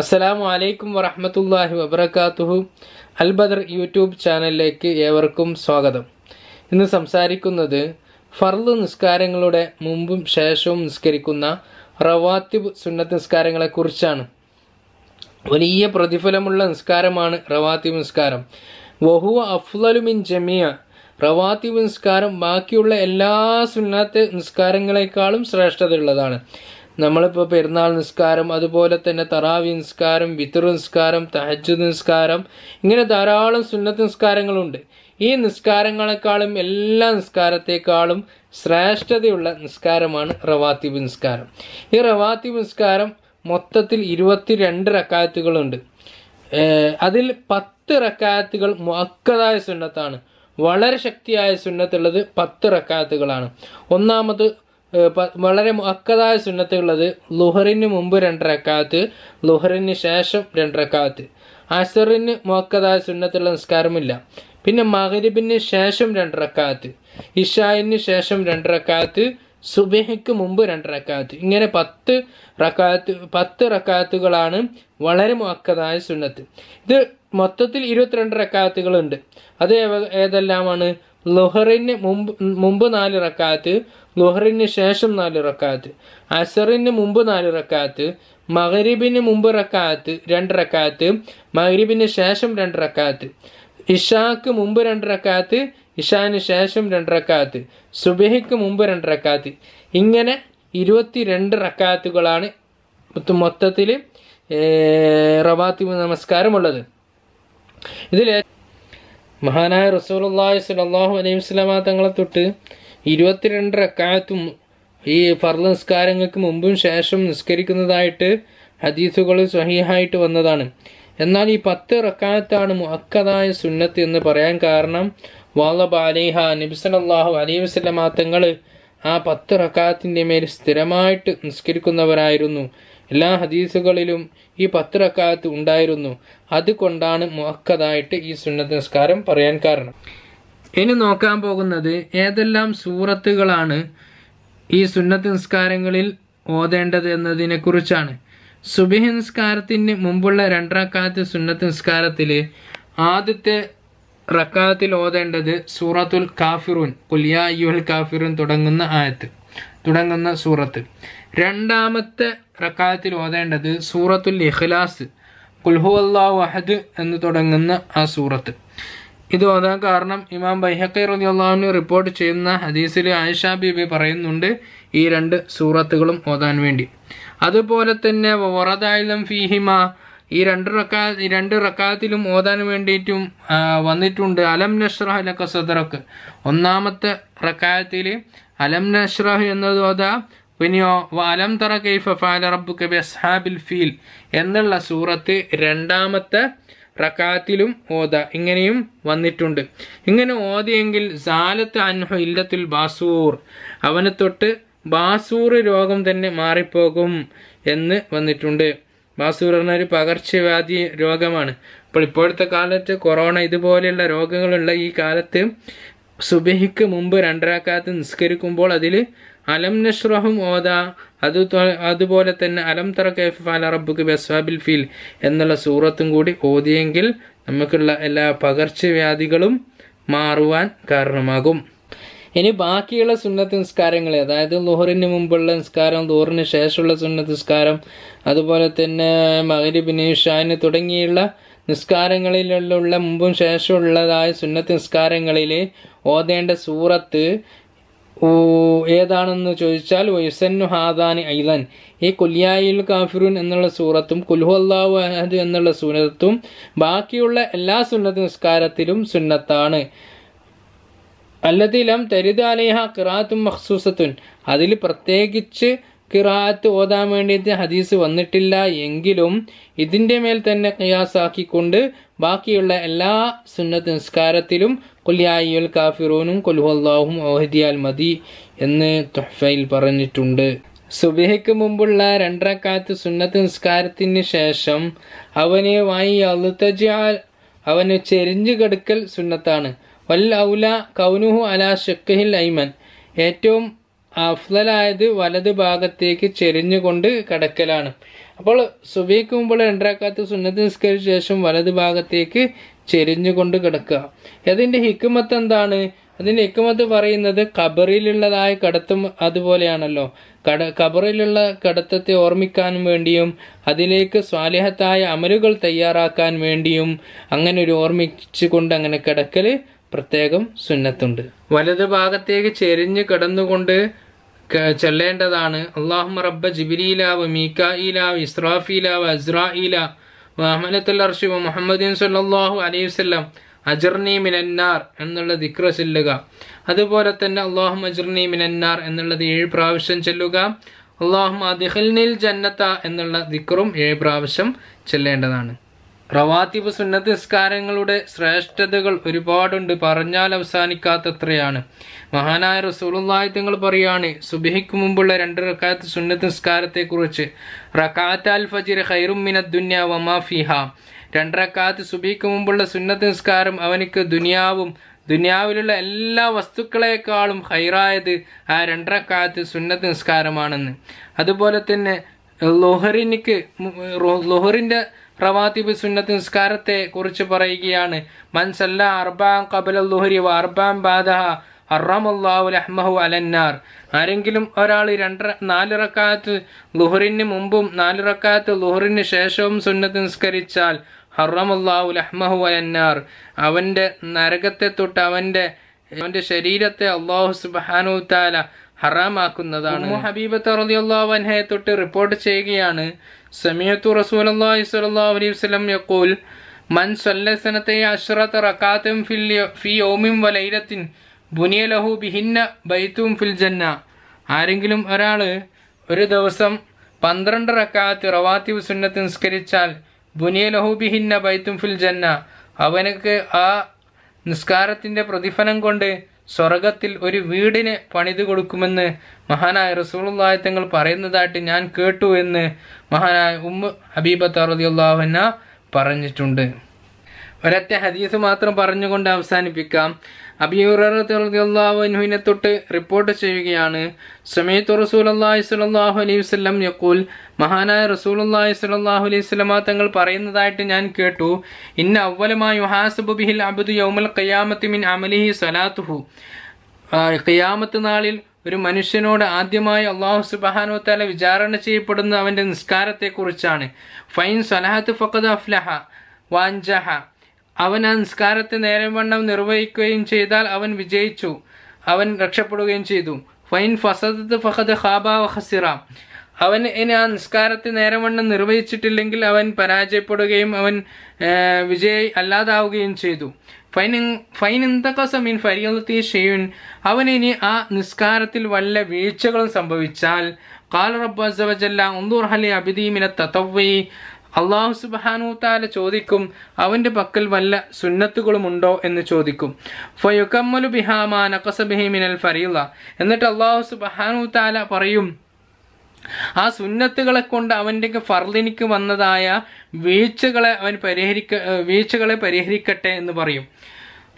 അസ്സലാമു അലൈക്കും വറഹമത്തല്ലാഹി വബർക്കാത്തുഹു അൽബദർ യൂട്യൂബ് ചാനലിലേക്ക് ഏവർക്കും സ്വാഗതം ഇന്ന് സംസാരിക്കുന്നത് ഫർദ് നിസ്കാരങ്ങളുടെ മുമ്പും ശേഷവും നിസ്കരിക്കുന്ന റവാത്തിബ് സുന്നത്ത് നിസ്കാരങ്ങളെക്കുറിച്ചാണ് വലിയ പ്രതിഫലമുള്ള നിസ്കാരമാണ് റവാത്തിബ് നിസ്കാരം വഹുവ അഫ്ലലുമിൻ ജമിയ റവാത്തിബ് നിസ്കാരം ബാക്കിയുള്ള എല്ലാ സുന്നത്ത് നിസ്കാരങ്ങളെക്കാളും ശ്രേഷ്ഠതയുള്ളതാണ് നമ്മളിപ്പോൾ പെരുന്നാൾ നിസ്കാരം അതുപോലെ തന്നെ തറാവി നിസ്കാരം വിത്തർ നിസ്കാരം തഹജ് നിസ്കാരം ഇങ്ങനെ ധാരാളം സുന്നത്ത് നിസ്കാരങ്ങളുണ്ട് ഈ നിസ്കാരങ്ങളെക്കാളും എല്ലാ നിസ്കാരത്തെക്കാളും ശ്രേഷ്ഠതയുള്ള നിസ്കാരമാണ് റവാത്തിബ് നിസ്കാരം ഈ റവാത്തിബ് നിസ്കാരം മൊത്തത്തിൽ ഇരുപത്തിരണ്ട് റക്കായത്തുകളുണ്ട് അതിൽ പത്ത് റക്കായത്തുകൾ മുക്കതായ സുന്നത്താണ് വളരെ ശക്തിയായ സുന്നത്തുള്ളത് പത്ത് റക്കായത്തുകളാണ് ഒന്നാമത് വളരെ മക്കതായ സുന്നത്തുള്ളത് ലുഹറിന് മുമ്പ് രണ്ടരക്കാത്ത് ലുഹറിന് ശേഷം രണ്ടരക്കാത്ത് അസറിന് മുക്കതായ സുന്നത്തുള്ള നിസ്കാരമില്ല പിന്നെ മകരിബിന് ശേഷം രണ്ടരക്കാത്ത് ഇഷായിന് ശേഷം രണ്ടരക്കാത്ത് സുബേഹയ്ക്ക് മുമ്പ് രണ്ട് ഇങ്ങനെ പത്ത് റക്കാത്ത് പത്ത് റക്കാത്തുകളാണ് വളരെ മുക്കതായ സുന്നത്ത് ഇത് മൊത്തത്തിൽ ഇരുപത്തിരണ്ട് റക്കാത്തുകളുണ്ട് അത് ഏതെല്ലാമാണ് ലുഹറിന് മുമ്പ് മുമ്പ് നാല് റക്കാത്ത് ലുഹറിന് ശേഷം നാല് റക്കാത്ത് അസറിന് മുമ്പ് നാല് റക്കാത്ത് മഹരീബിന് മുമ്പ് റക്കാത്ത് രണ്ട് റക്കാത്ത് മഹരീബിന് ശേഷം രണ്ട് റക്കാത്ത് ഇഷാക്ക് മുമ്പ് രണ്ട് റക്കാത്ത് ഇഷാന് ശേഷം രണ്ട് റക്കാത്ത് സുബഹിക്ക് മുമ്പ് രണ്ട് റക്കാത്ത് ഇങ്ങനെ ഇരുപത്തി രണ്ട് റക്കാത്തുകളാണ് മൊത്തത്തിൽ റവാത്തിബ് നമസ്കാരമുള്ളത് ഇതിൽ മഹാനായ റസൂലുള്ളാഹി സ്വല്ലല്ലാഹു അലൈഹി വസല്ലമ തങ്ങളെ തൊട്ട് ഇരുപത്തിരണ്ട് അക്കാലത്തും ഈ ഫർദ് നിസ്കാരങ്ങൾക്ക് മുമ്പും ശേഷം നിസ്കരിക്കുന്നതായിട്ട് ഹദീസുകൾ സഹിഹായിട്ട് വന്നതാണ് എന്നാൽ ഈ പത്ത് റക്കാലത്താണ് മുഹക്കതായ സുന്നത്ത് എന്ന് പറയാൻ കാരണം വാലബ് അലൈഹ നബിസലല്ലാഹു അലൈഹി വസല്ലമ തങ്ങൾ ആ പത്ത് റക്കാലത്തിൻ്റെ മേൽ സ്ഥിരമായിട്ട് നിസ്കരിക്കുന്നവരായിരുന്നു എല്ലാ ഹദീസുകളിലും ഈ പത്ത് റക്കാത്ത് ഉണ്ടായിരുന്നു അതുകൊണ്ടാണ് മുഹക്കതായിട്ട് ഈ സുന്നത്ത് നിസ്കാരം പറയാൻ കാരണം ഇനി നോക്കാൻ പോകുന്നത് ഏതെല്ലാം സൂറത്തുകളാണ് ഈ സുന്നത്ത് നിസ്കാരങ്ങളിൽ ഓതേണ്ടത് കുറിച്ചാണ് സുബിഹ നിസ്കാരത്തിന് മുമ്പുള്ള രണ്ടറക്കാലത്ത് സുന്നത്ത് നിസ്കാരത്തിൽ ആദ്യത്തെ റക്കാലത്തിൽ ഓതേണ്ടത് സൂറത്തുൽ കാഫിറൂൻ കുലിയ യുഹൽ കാഫിറൂൻ തുടങ്ങുന്ന ആയത്ത് തുടങ്ങുന്ന സൂറത്ത് രണ്ടാമത്തെ റക്കാത്തിൽ ഓതേണ്ടത് സൂറത്തുൽ ഇഖ്ലാസ് കുൽഹു അള്ളാഹു അഹദ് എന്ന് തുടങ്ങുന്ന ആ സൂറത്ത് ഇത് ഓതാൻ കാരണം ഇമാം ബൈഹക്കി അള്ളാഹുനു റിപ്പോർട്ട് ചെയ്യുന്ന ഹദീസിൽ ആയിഷ ബീബി പറയുന്നുണ്ട് ഈ രണ്ട് സൂറത്തുകളും ഓതാൻ വേണ്ടി അതുപോലെ തന്നെ വറദായിലം ഫിഹിമ ഈ രണ്ട് റക്കാ രണ്ട് റക്കാത്തിലും ഓതാൻ വേണ്ടിയിട്ടും വന്നിട്ടുണ്ട് അലം നഷ്റഹ് ലക്ക സദറക്ക് ഒന്നാമത്തെ റക്കായത്തിൽ അലം നഷ്റഹ് എന്നത് ഓതാ പിന്നെയോ വാലം തറ കൈഫ ഫാല റബ്ബു കബി അസ്ഹാബിൽ ഫീൽ എന്നുള്ള സൂറത്ത് രണ്ടാമത്തെ റക്കാത്തിലും ഓത ഇങ്ങനെയും വന്നിട്ടുണ്ട് ഇങ്ങനെ ഓതിയെങ്കിൽ സാലത്ത് അൻഹു ഇല്ലത്തുൽ ബാസൂർ അവന് തൊട്ട് ബാസൂർ രോഗം തന്നെ മാറിപ്പോകും എന്ന് വന്നിട്ടുണ്ട് ബാസൂർ പറഞ്ഞ ഒരു പകർച്ചവ്യാധി രോഗമാണ് അപ്പോൾ ഇപ്പോഴത്തെ കാലത്ത് കൊറോണ ഇതുപോലെയുള്ള രോഗങ്ങളുള്ള ഈ കാലത്ത് സുബഹിക്ക് മുമ്പ് രണ്ടരാക്കാത്ത് നിസ്കരിക്കുമ്പോൾ അതിൽ അലം നഷ്റഹും ഓദ അത് അതുപോലെ തന്നെ അലം തറ കൈഫ് ഫാല റബ്ബുക്ക് ബസ്വാബിൽ ഫീൽ എന്നുള്ള സൂറത്തും കൂടി ഓതിയെങ്കിൽ നമുക്കുള്ള എല്ലാ പകർച്ചവ്യാധികളും മാറുവാൻ കാരണമാകും ഇനി ബാക്കിയുള്ള സുന്നത്ത് നിസ്കാരങ്ങൾ അതായത് ലോഹറിന് മുമ്പുള്ള നിസ്കാരം ലോഹറിന് ശേഷമുള്ള സുന്നത്ത് നിസ്കാരം അതുപോലെ തന്നെ മകരിബിന് ഷാന് തുടങ്ങിയുള്ള നിസ്കാരങ്ങളിലുള്ള മുമ്പും ശേഷമുള്ളതായ സുന്നത്ത് നിസ്കാരങ്ങളിൽ ഓതേണ്ട സൂറത്ത് ഏതാണെന്ന് ചോദിച്ചാൽ വയുസന്നു ഹാദാനി ഐതൻ ഈ കുല്യായിൽ കാഫിറുൻ എന്നുള്ള സൂറത്തും കുൽഹു അള്ളാഹു അഹദ് എന്നുള്ള സുന്നത്തും ബാക്കിയുള്ള എല്ലാ സുന്നത്ത് നിസ്കാരത്തിലും സുന്നത്താണ് അല്ലതിലം തരിദാലേഹ കിറാത്തും മഹ്സൂസത്തുൻ അതിൽ പ്രത്യേകിച്ച് ഖിറാത്ത് ഓതാൻ വേണ്ടിയിട്ട് ഹദീസ് വന്നിട്ടില്ല എങ്കിലും ഇതിൻ്റെ മേൽ തന്നെ ഖിയാസാക്കിക്കൊണ്ട് ബാക്കിയുള്ള എല്ലാ സുന്നത്ത് നിസ്കാരത്തിലും കൊല്യായിയുൽ കാഫിറൂനും കൊൽഹുല്ലാഹും ഓഹദിയാൽ മതി എന്ന് തൊഹഫയിൽ പറഞ്ഞിട്ടുണ്ട് സുബിഹയ്ക്ക് മുമ്പുള്ള രണ്ടരക്കാലത്ത് സുന്നത്ത് നിസ്കാരത്തിന് ശേഷം അവനെ വായി അലുത്തജാൽ അവന് ചെരിഞ്ഞു കെടുക്കൽ സുന്നത്താണ് വൽ ഔല കൗനുഹു അല ഷെക്കഹിൽ ഐമൻ ഏറ്റവും അഫ്ലലായത് വലത് ഭാഗത്തേക്ക് ചെരിഞ്ഞുകൊണ്ട് കടക്കലാണ് അപ്പോൾ സുബിക്ക് മുമ്പ് രണ്ടരക്കാത്ത സുന്നത്ത് നിസ്കരിച്ച ശേഷം വലത് ഭാഗത്തേക്ക് ചെരിഞ്ഞുകൊണ്ട് കിടക്കുക അതിൻ്റെ ഹിക്കുമത്ത് എന്താണ് അതിൻ്റെ ഹിക്കുമത്ത് പറയുന്നത് കബറിലുള്ളതായ കടത്തും അതുപോലെയാണല്ലോ കട കബറിലുള്ള കടത്തത്തെ ഓർമ്മിക്കാനും വേണ്ടിയും അതിലേക്ക് സ്വാലിഹത്തായ അമലുകൾ തയ്യാറാക്കാൻ വേണ്ടിയും അങ്ങനെ ഒരു ഓർമ്മിച്ചുകൊണ്ട് അങ്ങനെ കിടക്കൽ പ്രത്യേകം സുന്നത്തുണ്ട് വലത് ഭാഗത്തേക്ക് ചെരിഞ്ഞ് കിടന്നുകൊണ്ട് ചെല്ലേണ്ടതാണ് അള്ളാഹു റബ്ബ ജിബിലീല വ മീക്കായില ഇസ്രാഫീല വ അസ്രായില വഹമലത്തുൽ അർഷി വ മുഹമ്മദീൻ സല്ലാഹു അലൈഹി വസ്ലം അജർണി മിനന്നാർ എന്നുള്ള ദിക്ര ചെല്ലുക അതുപോലെ തന്നെ അള്ളാഹു അജർണി മിനന്നാർ എന്നുള്ളത് ഏഴ് പ്രാവശ്യം ചെല്ലുക അള്ളാഹു അദിഹൽനിൽ ജന്നത്ത എന്നുള്ള ദിക്റും ഏഴ് പ്രാവശ്യം ചെല്ലേണ്ടതാണ് റവാത്തിബ് സുന്നത്ത് നിസ്കാരങ്ങളുടെ ശ്രേഷ്ഠതകൾ ഒരുപാടുണ്ട് പറഞ്ഞാൽ അവസാനിക്കാത്തത്രയാണ് മഹാനായ റസൂലുള്ളാഹി തങ്ങൾ പറയാണ് സുബിഹിക്ക് മുമ്പുള്ള രണ്ട് റക്കാത്ത് സുന്നത്ത് നിസ്കാരത്തെക്കുറിച്ച് റക്കാത്ത് അൽ ഫജിർ ഹൈറുമിന ദുന്യ വമാ ഫിഹ രണ്ടരക്കാത്ത് സുബിക്ക് മുമ്പുള്ള സുന്നത്ത് നിസ്കാരം അവനിക്ക് ദുനിയാവും ദുനിയാവിലുള്ള എല്ലാ വസ്തുക്കളെക്കാളും ഹൈറായത് ആ രണ്ടരക്കാത്ത് സുന്നത്ത് നിസ്കാരമാണെന്ന് അതുപോലെ തന്നെ ലൊഹറിനിക്ക് ലൊഹറിൻ്റെ റവാത്തിബ് സുന്നത്ത് നിസ്കാരത്തെ കുറിച്ച് പറയുകയാണ് മൻസല്ല അർബാം കബലുഹരി വ അർബാം ബാദഹ അറാമുല്ലാഹുൽ അഹ്മഹു അലന്നാർ ആരെങ്കിലും ഒരാൾ രണ്ട് നാലിറക്കാത്ത് റക്കാത്ത് ലുഹറിന് മുമ്പും നാലിറക്കാത്ത് റക്കാത്ത് ലുഹറിന് ശേഷവും സുന്നത്ത് നിസ്കരിച്ചാൽ ഹറമുല്ലാഹുൽ അഹ്മഹു അലന്നാർ അവൻ്റെ നരകത്തെ തൊട്ട് അവൻ്റെ അവൻ്റെ ശരീരത്തെ അള്ളാഹു സുബാനു താല ഹറാമാക്കുന്നതാണ് ഹബീബ് തറദിയുള്ള അൻഹയെ തൊട്ട് റിപ്പോർട്ട് ചെയ്യുകയാണ് സമീയത്തു റസൂൽ അള്ളാഹി അലൈഹി വസ്ലം യക്കൂൽ മൻ സല്ലസനത്തെ അഷ്റത്ത് റക്കാത്തും ഫിൽ ഫി ഓമിം വലൈലത്തിൻ ബുനിയലഹു ബിഹിന്ന ബൈത്തും ഫിൽ ജന്ന ആരെങ്കിലും ഒരാൾ ഒരു ദിവസം പന്ത്രണ്ട് റക്കാത്ത് റവാത്തിവ് സുന്നത്ത് നിസ്കരിച്ചാൽ ബുനിയലഹു ബിഹിന്ന ബൈത്തും ഫിൽ ജന്ന അവനക്ക് ആ നിസ്കാരത്തിന്റെ പ്രതിഫലം കൊണ്ട് സ്വർഗത്തിൽ ഒരു വീടിന് പണിത് കൊടുക്കുമെന്ന് മഹാനായ റസൂലുള്ളാഹി തങ്ങൾ പറയുന്നതായിട്ട് ഞാൻ കേട്ടു എന്ന് മഹാനായ ഉമ്മ ഹബീബ റളിയല്ലാഹുഅന്ന പറഞ്ഞിട്ടുണ്ട് ഒരൊറ്റ ഹദീസ് മാത്രം പറഞ്ഞുകൊണ്ട് അവസാനിപ്പിക്കാം അബിയുറിനെ തൊട്ട് റിപ്പോർട്ട് ചെയ്യുകയാണ് സമയത്ത് റസൂൽ അള്ളാഹി സ്വലാഹു അലൈഹി വസ്ലം യക്കൂൽ മഹാനായ റസൂൽ അള്ളാഹി സ്വലാഹു അലൈഹി വസ്ലമ തങ്ങൾ പറയുന്നതായിട്ട് ഞാൻ കേട്ടു ഇന്ന അവലമായി ഹാസബുബിഹിൽ അബുദ് യൗമൽ ഖയാമത്തി മിൻ അമലിഹി സലാത്തുഹു ഖിയാമത്ത് നാളിൽ ഒരു മനുഷ്യനോട് ആദ്യമായി അള്ളാഹു സുബാനോ തല വിചാരണ ചെയ്യപ്പെടുന്ന അവന്റെ നിസ്കാരത്തെക്കുറിച്ചാണ് ഫൈൻ സലാഹത്ത് ഫക്കത് അഫ്ലഹ വാൻജഹ അവൻ ആ നിസ്കാരത്തെ വണ്ണം നിർവഹിക്കുകയും ചെയ്താൽ അവൻ വിജയിച്ചു അവൻ രക്ഷപ്പെടുകയും ചെയ്തു ഫൈൻ ഫസദത്ത് ഫഹദ് ഹാബ ഹസിറ അവൻ ഇനി ആ നിസ്കാരത്തെ വണ്ണം നിർവഹിച്ചിട്ടില്ലെങ്കിൽ അവൻ പരാജയപ്പെടുകയും അവൻ വിജയി അല്ലാതാവുകയും ചെയ്തു ഫൈൻ ഫൈൻ എന്തൊക്കെ മീൻ ഫരിയത്തി ഷെയ്യുൻ അവൻ ഇനി ആ നിസ്കാരത്തിൽ വല്ല വീഴ്ചകളും സംഭവിച്ചാൽ കാൽ റബ്ബ് അസവജല്ല ഉന്തൂർ ഹലി അബിദീമിനെ തത്തവ്വി അള്ളാഹു താല ചോദിക്കും അവന്റെ പക്കൽ വല്ല സുന്നത്തുകളും ഉണ്ടോ എന്ന് ചോദിക്കും ഫയുക്കമ്മലു ബിഹാമാ നഖസബിഹി മിനൽ ഫരീല എന്നിട്ട് അള്ളാഹു താല പറയും ആ സുന്നത്തുകളെ കൊണ്ട് അവൻ്റെ ഫർലിനിക്ക് വന്നതായ വീഴ്ചകളെ അവൻ പരിഹരിക്ക വീഴ്ചകളെ പരിഹരിക്കട്ടെ എന്ന് പറയും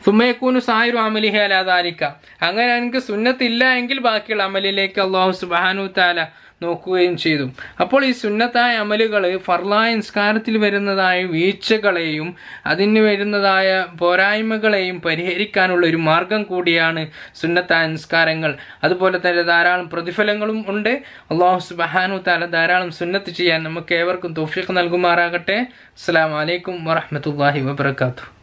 സുമയക്കൂനു സായുരു അമലിഹ അലാദാലിക്ക അങ്ങനെ എനിക്ക് സുന്നത്തില്ല എങ്കിൽ ബാക്കിയുള്ള അമലിലേക്ക് അള്ളാഹു സുബാനു താല നോക്കുകയും ചെയ്തു അപ്പോൾ ഈ സുന്നത്തായ അമലുകൾ ഫർലായ വരുന്നതായ വീഴ്ചകളെയും അതിന് വരുന്നതായ പോരായ്മകളെയും പരിഹരിക്കാനുള്ള ഒരു മാർഗം കൂടിയാണ് സുന്നത്തായ സംസ്കാരങ്ങൾ അതുപോലെ തന്നെ ധാരാളം പ്രതിഫലങ്ങളും ഉണ്ട് അള്ളാഹു സുബാനു താല ധാരാളം സുന്നത്ത് ചെയ്യാൻ നമുക്ക് ഏവർക്കും തോഫിക്ക് നൽകുമാറാകട്ടെ അസ്സാം വലൈക്കും വാഹമത്തല്ലാഹി വാത്തു